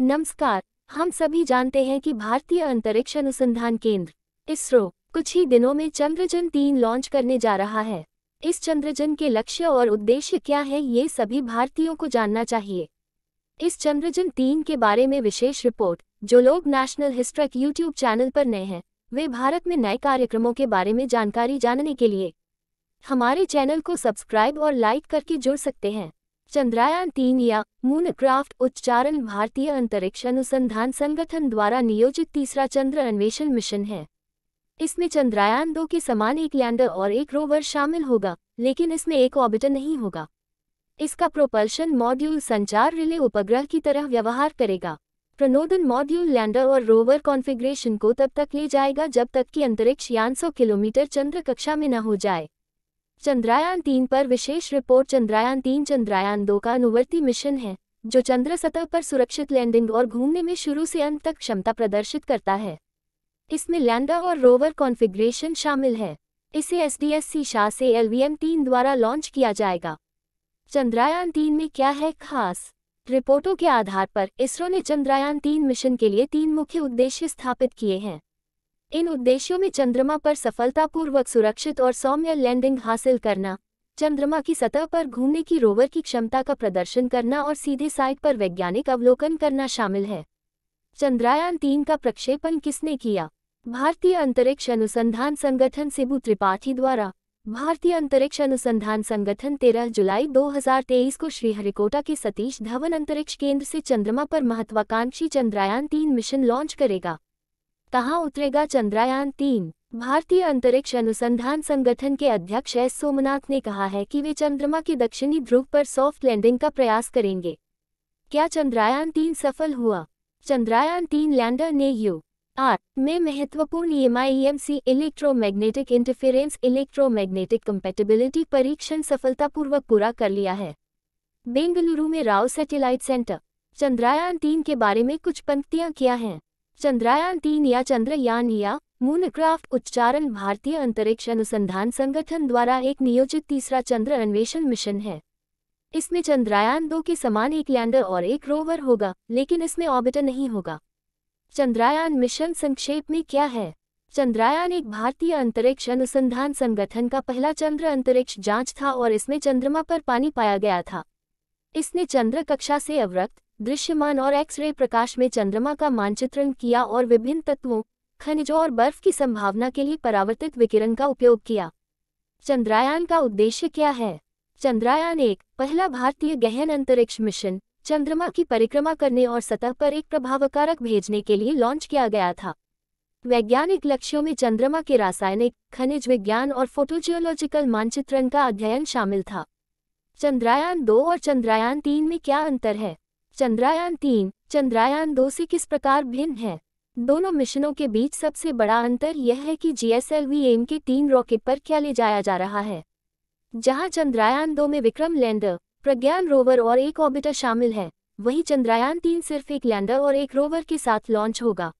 नमस्कार हम सभी जानते हैं कि भारतीय अंतरिक्ष अनुसंधान केंद्र इसरो कुछ ही दिनों में चंद्रजन तीन लॉन्च करने जा रहा है इस चंद्रजन के लक्ष्य और उद्देश्य क्या है ये सभी भारतीयों को जानना चाहिए इस चंद्रजन तीन के बारे में विशेष रिपोर्ट जो लोग नेशनल हिस्ट्रक यूट्यूब चैनल पर नए हैं वे भारत में नए कार्यक्रमों के बारे में जानकारी जानने के लिए हमारे चैनल को सब्सक्राइब और लाइक करके जुड़ सकते हैं चंद्रयान तीन या मून क्राफ्ट उच्चारण भारतीय अंतरिक्ष अनुसंधान संगठन द्वारा नियोजित तीसरा चंद्र अन्वेषण मिशन है इसमें चंद्रयान दो के समान एक लैंडर और एक रोवर शामिल होगा लेकिन इसमें एक ऑर्बिटर नहीं होगा इसका प्रोपल्शन मॉड्यूल संचार रिले उपग्रह की तरह व्यवहार करेगा प्रनोदन मॉड्यूल लैंडर और रोवर कॉन्फ़िगरेशन को तब तक ले जाएगा जब तक कि अंतरिक्ष यान सौ किलोमीटर चंद्र कक्षा में न हो जाए चंद्रयान तीन पर विशेष रिपोर्ट चंद्रयान तीन चंद्रयान दो का अनुवर्ती मिशन है जो चंद्र सतह पर सुरक्षित लैंडिंग और घूमने में शुरू से अंत तक क्षमता प्रदर्शित करता है इसमें लैंडर और रोवर कॉन्फ़िगरेशन शामिल है इसे S D S C SHAR से एल वी एम तीन द्वारा लॉन्च किया जाएगा चंद्रयान तीन में क्या है खास रिपोर्टों के आधार पर इसरो ने चंद्रयान तीन मिशन के लिए तीन मुख्य उद्देश्य स्थापित किए हैं इन उद्देश्यों में चंद्रमा पर सफलतापूर्वक सुरक्षित और सौम्य लैंडिंग हासिल करना चंद्रमा की सतह पर घूमने की रोवर की क्षमता का प्रदर्शन करना और सीधे साइट पर वैज्ञानिक अवलोकन करना शामिल है चंद्रयान तीन का प्रक्षेपण किसने किया भारतीय अंतरिक्ष अनुसंधान संगठन सिबू त्रिपाठी द्वारा भारतीय अंतरिक्ष अनुसंधान संगठन 13 जुलाई 2023 को श्रीहरिकोटा के सतीश धवन अंतरिक्ष केंद्र से चंद्रमा पर महत्वाकांक्षी चंद्रयान तीन मिशन लॉन्च करेगा कहा उतरेगा चंद्रयान तीन भारतीय अंतरिक्ष अनुसंधान संगठन के अध्यक्ष एस सोमनाथ ने कहा है कि वे चंद्रमा के दक्षिणी ध्रुव पर सॉफ्ट लैंडिंग का प्रयास करेंगे क्या चंद्रयान तीन सफल हुआ चंद्रयान तीन लैंडर ने यू आर में महत्वपूर्ण EMI EMC electromagnetic interference electromagnetic compatibility परीक्षण सफलतापूर्वक पूरा कर लिया है बेंगलुरु में राव सैटेलाइट सेंटर चंद्रयान तीन के बारे में कुछ पंक्तियां किया हैं चंद्रयान तीन या चंद्रयान या मूनक्राफ्ट उच्चारण भारतीय अंतरिक्ष अनुसंधान संगठन द्वारा एक नियोजित तीसरा चंद्र अन्वेषण मिशन है इसमें चंद्रयान दो के समान एक लैंडर और एक रोवर होगा लेकिन इसमें ऑर्बिटर नहीं होगा चंद्रयान मिशन संक्षेप में क्या है चंद्रयान एक भारतीय अंतरिक्ष अनुसंधान संगठन का पहला चंद्र अंतरिक्ष जांच था और इसमें चंद्रमा पर पानी पाया गया था इसने चंद्र कक्षा से अवरक्त दृश्यमान और एक्सरे प्रकाश में चंद्रमा का मानचित्रण किया और विभिन्न तत्वों खनिजों और बर्फ की संभावना के लिए परावर्तित विकिरण का उपयोग किया चंद्रयान का उद्देश्य क्या है चंद्रयान एक पहला भारतीय गहन अंतरिक्ष मिशन चंद्रमा की परिक्रमा करने और सतह पर एक प्रभावकारक भेजने के लिए लॉन्च किया गया था वैज्ञानिक लक्ष्यों में चंद्रमा के रासायनिक खनिज विज्ञान और फोटोजियोलॉजिकल मानचित्रण का अध्ययन शामिल था चंद्रयान दो और चंद्रयान तीन में क्या अंतर है चंद्रयान तीन चंद्रयान दो से किस प्रकार भिन्न है दोनों मिशनों के बीच सबसे बड़ा अंतर यह है कि जीएसएलवी एम के तीन रॉकेट पर क्या ले जाया जा रहा है जहां चंद्रयान दो में विक्रम लैंडर प्रज्ञान रोवर और एक ऑर्बिटर शामिल है वहीं चंद्रयान तीन सिर्फ एक लैंडर और एक रोवर के साथ लॉन्च होगा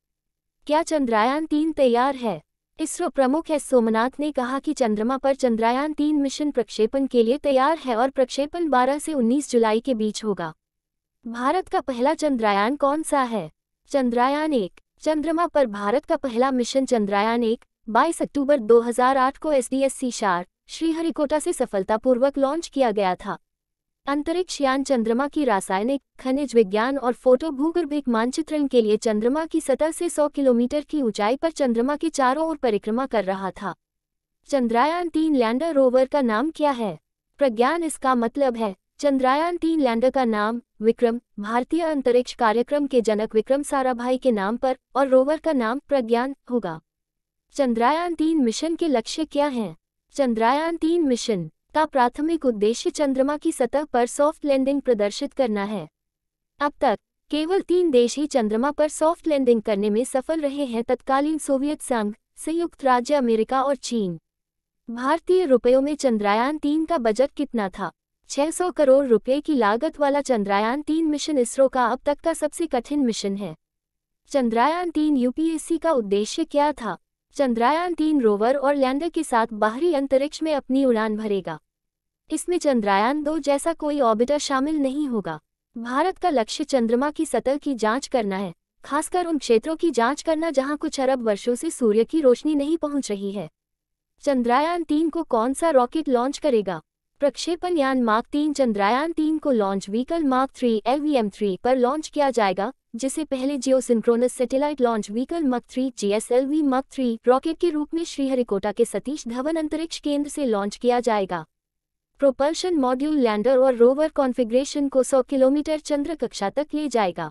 क्या चंद्रयान तीन तैयार है इसरो प्रमुख एस सोमनाथ ने कहा कि चंद्रमा पर चंद्रयान तीन मिशन प्रक्षेपण के लिए तैयार है और प्रक्षेपण 12 से 19 जुलाई के बीच होगा भारत का पहला चंद्रयान कौन सा है चंद्रयान एक चंद्रमा पर भारत का पहला मिशन चंद्रयान एक बाईस अक्टूबर 2008 को एस डी एस सी शार श्रीहरिकोटा से सफलतापूर्वक लॉन्च किया गया था अंतरिक्ष यान चंद्रमा की रासायनिक खनिज विज्ञान और फोटो भूगर्भिक मानचित्रण के लिए चंद्रमा की सतह से 100 किलोमीटर की ऊंचाई पर चंद्रमा के चारों ओर परिक्रमा कर रहा था चंद्रयान तीन लैंडर रोवर का नाम क्या है प्रज्ञान इसका मतलब है चंद्रयान तीन लैंडर का नाम विक्रम भारतीय अंतरिक्ष कार्यक्रम के जनक विक्रम साराभाई के नाम पर और रोवर का नाम प्रज्ञान होगा चंद्रयान तीन मिशन के लक्ष्य क्या हैं चंद्रयान तीन मिशन का प्राथमिक उद्देश्य चंद्रमा की सतह पर सॉफ्ट लैंडिंग प्रदर्शित करना है अब तक केवल तीन देश ही चंद्रमा पर सॉफ्ट लैंडिंग करने में सफल रहे हैं तत्कालीन सोवियत संघ संयुक्त राज्य अमेरिका और चीन भारतीय रुपयों में चंद्रयान तीन का बजट कितना था 600 करोड़ रुपए की लागत वाला चंद्रयान तीन मिशन इसरो का अब तक का सबसे कठिन मिशन है चंद्रयान तीन यूपीएससी का उद्देश्य क्या था चंद्रयान तीन रोवर और लैंडर के साथ बाहरी अंतरिक्ष में अपनी उड़ान भरेगा इसमें चंद्रयान दो जैसा कोई ऑर्बिटर शामिल नहीं होगा भारत का लक्ष्य चंद्रमा की सतह की जांच करना है खासकर उन क्षेत्रों की जांच करना जहां कुछ अरब वर्षों से सूर्य की रोशनी नहीं पहुंच रही है चंद्रयान तीन को कौन सा रॉकेट लॉन्च करेगा प्रक्षेपण यान मार्क तीन चंद्रयान तीन को launch vehicle mark three L three पर लॉन्च किया जाएगा जिसे पहले geosynchronous satellite launch vehicle mark three G S L V mark three rocket के रूप में श्रीहरिकोटा के सतीश धवन अंतरिक्ष केंद्र से लॉन्च किया जाएगा प्रोपल्शन मॉड्यूल लैंडर और रोवर कॉन्फ़िगरेशन को 100 किलोमीटर चंद्र कक्षा तक ले जाएगा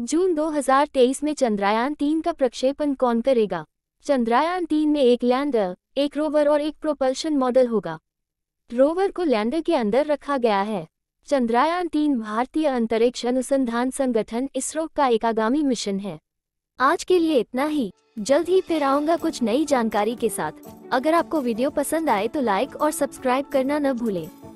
जून 2023 में चंद्रयान तीन का प्रक्षेपण कौन करेगा चंद्रयान तीन में एक लैंडर एक रोवर और एक प्रोपल्शन मॉडल होगा रोवर को लैंडर के अंदर रखा गया है चंद्रयान तीन भारतीय अंतरिक्ष अनुसंधान संगठन इसरो का एकागामी मिशन है आज के लिए इतना ही जल्द ही फिर आऊंगा कुछ नई जानकारी के साथ अगर आपको वीडियो पसंद आए तो लाइक और सब्सक्राइब करना न भूलें